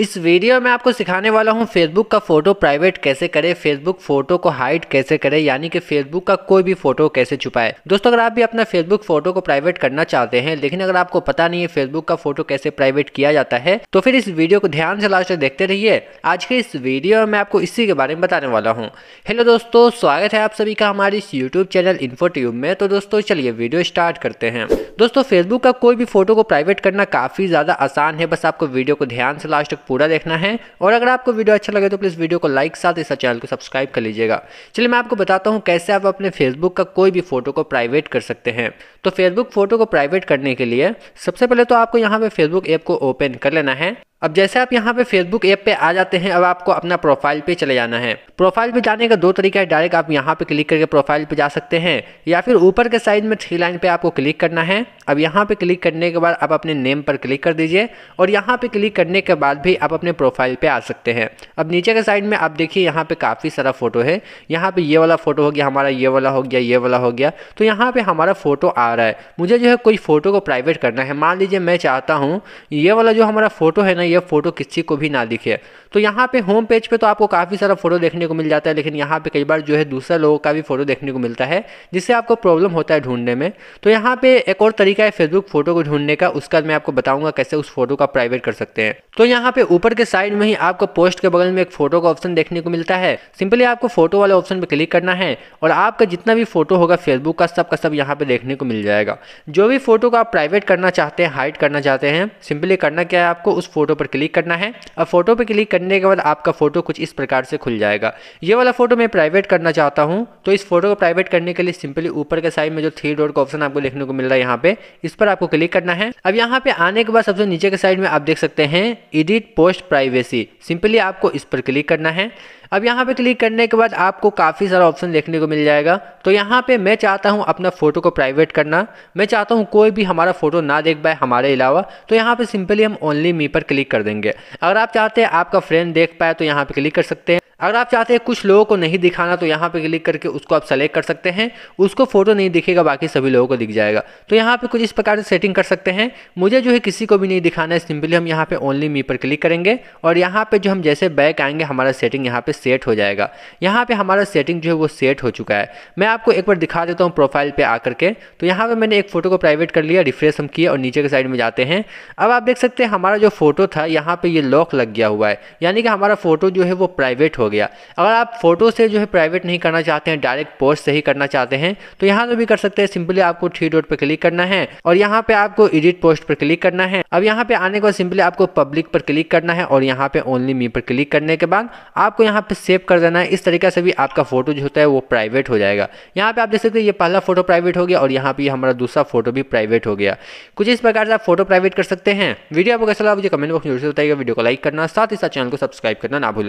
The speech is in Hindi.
इस वीडियो में आपको सिखाने वाला हूँ फेसबुक का फोटो प्राइवेट कैसे करें फेसबुक फोटो को हाइड कैसे करें यानी कि फेसबुक का कोई भी फोटो कैसे छुपाए दोस्तों अगर आप भी अपना फेसबुक फोटो को प्राइवेट करना चाहते हैं लेकिन अगर आपको पता नहीं है फेसबुक का फोटो कैसे प्राइवेट किया जाता है तो फिर इस वीडियो को ध्यान से लास्ट तक देखते रहिए आज के इस वीडियो में आपको इसी के बारे में बताने वाला हूँ हेलो दोस्तों स्वागत है आप सभी का हमारे इस यूट्यूब चैनल इन्फोट्यूब में तो दोस्तों चलिए वीडियो स्टार्ट करते हैं दोस्तों फेसबुक का कोई भी फोटो को प्राइवेट करना काफी ज्यादा आसान है बस आपको वीडियो को ध्यान से लास्ट पूरा देखना है और अगर आपको वीडियो अच्छा लगे तो प्लीज़ वीडियो को लाइक साथ इस चैनल को सब्सक्राइब कर लीजिएगा चलिए मैं आपको बताता हूँ कैसे आप अपने फेसबुक का कोई भी फोटो को प्राइवेट कर सकते हैं तो फेसबुक फोटो को प्राइवेट करने के लिए सबसे पहले तो आपको यहाँ पे फेसबुक ऐप को ओपन कर लेना है अब जैसे आप यहाँ पे फेसबुक ऐप पे आ जाते हैं अब आपको अपना प्रोफाइल पे चले जाना है प्रोफाइल पे जाने का दो तरीका है डायरेक्ट आप यहाँ पे क्लिक करके प्रोफाइल पे जा सकते हैं या फिर ऊपर के साइड में थ्री लाइन पे आपको क्लिक करना है अब यहाँ पे क्लिक करने के बाद आप अपने नेम पर क्लिक कर दीजिए और यहाँ पे क्लिक करने के बाद भी आप अपने प्रोफाइल पर आ सकते हैं अब नीचे के साइड में आप देखिए यहाँ पे काफ़ी सारा फोटो है यहाँ पर ये वाला फोटो हो गया हमारा ये वाला हो गया ये वाला हो गया तो यहाँ पर हमारा फोटो आ रहा है मुझे जो है कोई फोटो को प्राइवेट करना है मान लीजिए मैं चाहता हूँ ये वाला जो हमारा फोटो है ना में यह फोटो किसी को भी ना दिखे तो यहाँ पे होम पेज पे तो आपको काफ़ी सारा फोटो देखने को मिल जाता है लेकिन यहाँ पे कई बार जो है दूसरा लोगों का भी फोटो देखने को मिलता है जिससे आपको प्रॉब्लम होता है ढूंढने में तो यहाँ पे एक और तरीका है फेसबुक फोटो को ढूंढने का उसका मैं आपको बताऊंगा कैसे उस फोटो का प्राइवेट कर सकते हैं तो यहाँ पे ऊपर के साइड में ही आपको पोस्ट के बगल में एक फोटो का ऑप्शन देखने को मिलता है सिंपली आपको फोटो वाले ऑप्शन पर क्लिक करना है और आपका जितना भी फोटो होगा फेसबुक का सब का सब यहाँ पे देखने को मिल जाएगा जो भी फोटो को आप प्राइवेट करना चाहते हैं हाइड करना चाहते हैं सिंपली करना क्या है आपको उस फोटो पर क्लिक करना है अब फोटो पर क्लिक करने के बाद आपका फोटो कुछ इस प्रकार से खुल जाएगा ये वाला फोटो मैं प्राइवेट करना चाहता हूँ तो इस फोटो को प्राइवेट करने के लिए सिंपली ऊपर के साइड में जो थ्री डॉट का ऑप्शन आपको लिखने को मिल रहा है यहाँ पे इस पर आपको क्लिक करना है अब यहाँ पे आने के बाद सबसे नीचे के साइड में आप देख सकते हैं एडिट पोस्ट प्राइवेसी सिंपली आपको इस पर क्लिक करना है अब यहाँ पे क्लिक करने के बाद आपको काफ़ी सारा ऑप्शन देखने को मिल जाएगा तो यहाँ पे मैं चाहता हूँ अपना फ़ोटो को प्राइवेट करना मैं चाहता हूँ कोई भी हमारा फ़ोटो ना देख पाए हमारे अलावा तो यहाँ पे सिंपली हम ओनली मी पर क्लिक कर देंगे अगर आप चाहते हैं आपका फ्रेंड देख पाए तो यहाँ पे क्लिक कर सकते हैं अगर आप चाहते हैं कुछ लोगों को नहीं दिखाना तो यहाँ पे क्लिक करके उसको आप सेलेक्ट कर सकते हैं उसको फोटो नहीं दिखेगा बाकी सभी लोगों को दिख जाएगा तो यहाँ पे कुछ इस प्रकार से सेटिंग कर सकते हैं मुझे जो है किसी को भी नहीं दिखाना है सिंपली हम यहाँ पे ओनली मी पर क्लिक करेंगे और यहाँ पे जो हम जैसे बैक आएंगे हमारा सेटिंग यहाँ पे सेट हो जाएगा यहाँ पे हमारा सेटिंग जो है वो सेट हो चुका है मैं आपको एक बार दिखा देता हूँ प्रोफाइल पर आकर के तो यहाँ पर मैंने एक फोटो को प्राइवेट कर लिया रिफ्रेश हम किए और नीचे के साइड में जाते हैं अब आप देख सकते हैं हमारा जो फोटो था यहाँ पर ये लॉक लग गया हुआ है यानी कि हमारा फोटो जो है वो प्राइवेट हो गया अगर आप फोटो से जो है प्राइवेट नहीं करना चाहते हैं डायरेक्ट पोस्ट से ही करना चाहते हैं तो यहाँ पर भी कर सकते हैं सिंपली आपको थ्री डॉट पर क्लिक करना है और यहाँ पे आपको एडिट पोस्ट पर क्लिक करना है अब यहाँ पे आने के बाद सिंपली आपको पब्लिक पर क्लिक करना है और यहाँ पे ओनली मी पर क्लिक करने के बाद आपको यहाँ पे सेव कर देना है इस तरीके से भी आपका फोटो जो होता है वो प्राइवेट हो जाएगा यहाँ पे आप देख सकते हैं ये पहला फोटो प्राइवेट हो गया और यहाँ पे हमारा दूसरा फोटो भी प्राइवेट हो गया कुछ इस प्रकार से आप फोटो प्राइवेट कर सकते हैं वीडियो आपको कैसा लगा मुझे कमेंट बॉक्स में जरूर से बताइएगा वीडियो को लाइक करना साथ ही साथ चैनल को सब्सक्राइब करना ना भूले